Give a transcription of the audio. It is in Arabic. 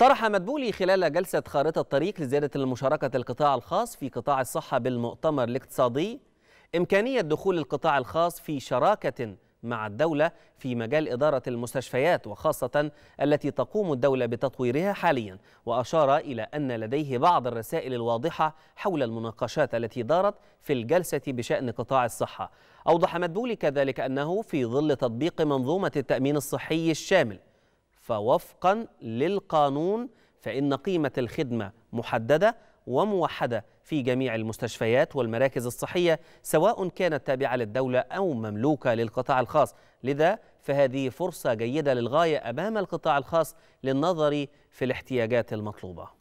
طرح مدبولي خلال جلسة خارطة الطريق لزيادة المشاركة القطاع الخاص في قطاع الصحة بالمؤتمر الاقتصادي إمكانية دخول القطاع الخاص في شراكة مع الدولة في مجال إدارة المستشفيات وخاصة التي تقوم الدولة بتطويرها حاليا وأشار إلى أن لديه بعض الرسائل الواضحة حول المناقشات التي دارت في الجلسة بشأن قطاع الصحة أوضح مدبولي كذلك أنه في ظل تطبيق منظومة التأمين الصحي الشامل فوفقا للقانون فإن قيمة الخدمة محددة وموحدة في جميع المستشفيات والمراكز الصحية سواء كانت تابعة للدولة أو مملوكة للقطاع الخاص لذا فهذه فرصة جيدة للغاية أمام القطاع الخاص للنظر في الاحتياجات المطلوبة